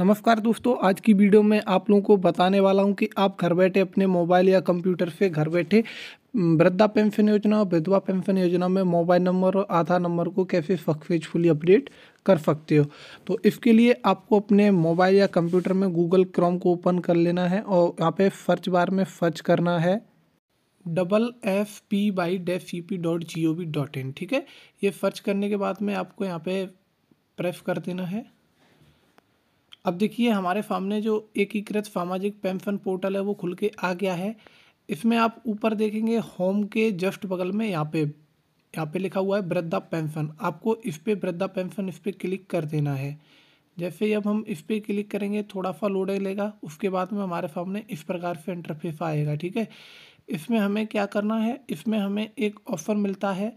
नमस्कार दोस्तों आज की वीडियो में आप लोगों को बताने वाला हूं कि आप घर बैठे अपने मोबाइल या कंप्यूटर से घर बैठे वृद्धा पेंशन योजना और विधवा पेंशन योजना में मोबाइल नंबर और आधार नंबर को कैसे सक्सेसफुली अपडेट कर सकते हो तो इसके लिए आपको अपने मोबाइल या कंप्यूटर में गूगल क्रोम को ओपन कर लेना है और यहाँ पे सर्च बार में सर्च करना है double F P by def C P dot G O V dot in ठीक है ये सर्च करने के बाद में आपको यहाँ पे प्रेस कर देना है अब देखिए हमारे सामने जो एकीकृत सामाजिक पेंशन पोर्टल है वो खुल के आ गया है इसमें आप ऊपर देखेंगे होम के जस्ट बगल में यहाँ पे यहाँ पे लिखा हुआ है वृद्धा पेंशन आपको इस पर वृद्धा पेंशन इस पर क्लिक कर देना है जैसे अब हम इस पर क्लिक करेंगे थोड़ा सा लोड लेगा उसके बाद में हमारे सामने इस प्रकार से इंटरफेस आएगा ठीक है इसमें हमें क्या करना है इसमें हमें एक ऑफर मिलता है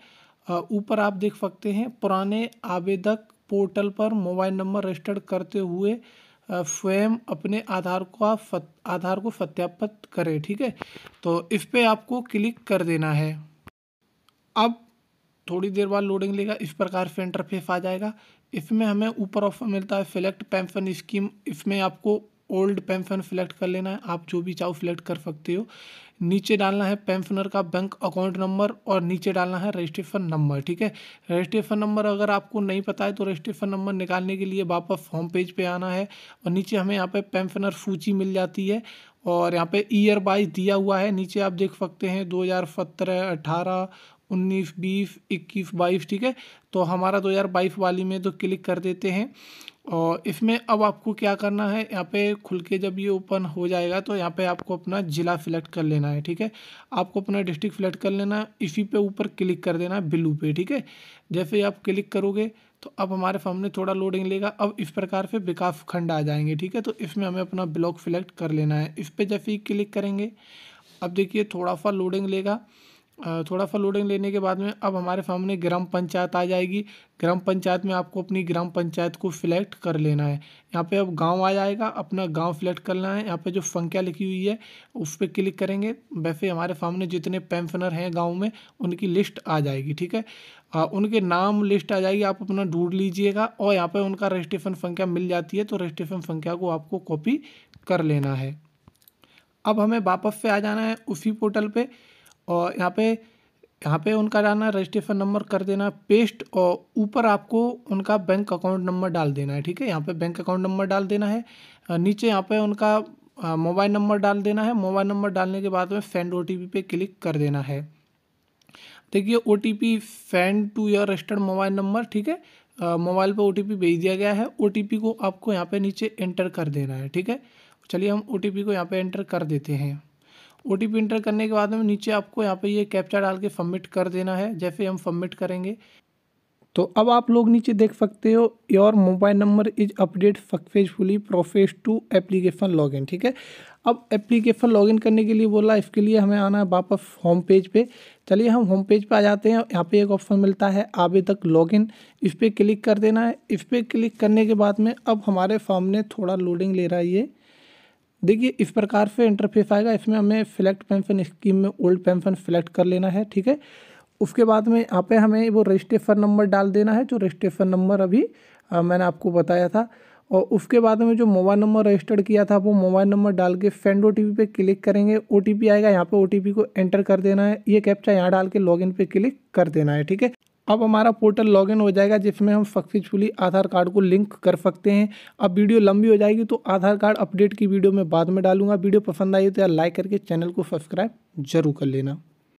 ऊपर आप देख सकते हैं पुराने आवेदक पोर्टल पर मोबाइल नंबर रजिस्टर्ड करते हुए स्वयं अपने आधार को आप आधार को सत्यापित करें ठीक है तो इस पर आपको क्लिक कर देना है अब थोड़ी देर बाद लोडिंग लेगा इस प्रकार से इंटरफेस आ जाएगा इसमें हमें ऊपर ऑफर मिलता है सिलेक्ट पेंशन स्कीम इसमें आपको ओल्ड पेम्फन सिलेक्ट कर लेना है आप जो भी चाहो सिलेक्ट कर सकते हो नीचे डालना है पेम्फनर का बैंक अकाउंट नंबर और नीचे डालना है रजिस्ट्रेशन नंबर ठीक है रजिस्ट्रेशन नंबर अगर आपको नहीं पता है तो रजिस्ट्रेशन नंबर निकालने के लिए वापस होम पेज पे आना है और नीचे हमें यहाँ पे पेम्फनर सूची मिल जाती है और यहाँ पे ईयर वाइज दिया हुआ है नीचे आप देख सकते हैं दो हज़ार सत्रह अठारह उन्नीस बीस इक्कीस बाईस ठीक है तो हमारा दो हज़ार बाईस वाली में तो क्लिक कर देते हैं और इसमें अब आपको क्या करना है यहाँ पे खुल के जब ये ओपन हो जाएगा तो यहाँ पे आपको अपना ज़िला सिलेक्ट कर लेना है ठीक है आपको अपना डिस्ट्रिक्ट सेलेक्ट कर लेना है इसी पे ऊपर क्लिक कर देना है बिलू पे ठीक है जैसे आप क्लिक करोगे तो अब हमारे सामने थोड़ा लोडिंग लेगा अब इस प्रकार से विकास खंड आ जाएंगे ठीक है तो इसमें हमें अपना ब्लॉक सिलेक्ट कर लेना है इस पर जैसे ही क्लिक करेंगे अब देखिए थोड़ा सा लोडिंग लेगा थोड़ा सा लोडिंग लेने के बाद में अब हमारे सामने ग्राम पंचायत आ जाएगी ग्राम पंचायत में आपको अपनी ग्राम पंचायत को सिलेक्ट कर लेना है यहाँ पे अब गांव आ जाएगा अपना गांव सिलेक्ट करना है यहाँ पे जो संख्या लिखी हुई है उस पर क्लिक करेंगे वैसे हमारे सामने जितने पेंशनर हैं गाँव में उनकी लिस्ट आ जाएगी ठीक है आ, उनके नाम लिस्ट आ जाएगी आप अपना ढूंढ लीजिएगा और यहाँ पर उनका रजिस्ट्रेशन संख्या मिल जाती है तो रजिस्ट्रेशन संख्या को आपको कॉपी कर लेना है अब हमें वापस से आ जाना है उसी पोर्टल पर और यहाँ पे यहाँ पे उनका डालना रजिस्ट्रेशन नंबर कर देना पेस्ट और ऊपर आपको उनका बैंक अकाउंट नंबर डाल देना है ठीक है यहाँ पे बैंक अकाउंट नंबर डाल देना है नीचे यहाँ पे उनका मोबाइल नंबर डाल देना है मोबाइल नंबर डालने के बाद में सेंड ओ पे क्लिक कर देना है देखिए O T P send to your registered mobile number ठीक है मोबाइल पर ओ टी पी भेज दिया गया है ओ टी पी को आपको यहाँ पर नीचे एंटर कर देना है ठीक है चलिए हम ओ टी पी को यहाँ पर एंटर कर देते हैं ओ टी पी इंटर करने के बाद में नीचे आपको यहाँ पर ये कैप्चा डाल के सबमिट कर देना है जैसे हम सबमिट करेंगे तो अब आप लोग नीचे देख सकते हो your mobile number is update successfully profess to application login ठीक है अब एप्लीकेशन लॉगिन करने के लिए बोला इसके लिए हमें आना है वापस होम पेज पे चलिए हम होम पेज पे आ जाते हैं यहाँ पे एक ऑप्शन मिलता है आबे तक लॉगिन इस पर क्लिक कर देना है इस पर क्लिक करने के बाद में अब हमारे फॉर्म ने थोड़ा लोडिंग ले रहा है ये देखिए इस प्रकार से इंटरफेस आएगा इसमें हमें सिलेक्ट पेंशन स्कीम में ओल्ड पेंशन सेलेक्ट कर लेना है ठीक है उसके बाद में यहाँ पे हमें वो रजिस्ट्रेशन नंबर डाल देना है जो रजिस्ट्रेशन नंबर अभी आ, मैंने आपको बताया था और उसके बाद में जो मोबाइल नंबर रजिस्टर्ड किया था वो मोबाइल नंबर डाल के सेंड ओ टी पे क्लिक करेंगे ओ आएगा यहाँ पे ओ को एंटर कर देना है ये कैप्चा यहाँ डाल के इन पे क्लिक कर देना है ठीक है अब हमारा पोर्टल लॉगिन हो जाएगा जिसमें हम सक्सेसफुली आधार कार्ड को लिंक कर सकते हैं अब वीडियो लंबी हो जाएगी तो आधार कार्ड अपडेट की वीडियो मैं बाद में डालूंगा वीडियो पसंद आई तो यार लाइक करके चैनल को सब्सक्राइब जरूर कर लेना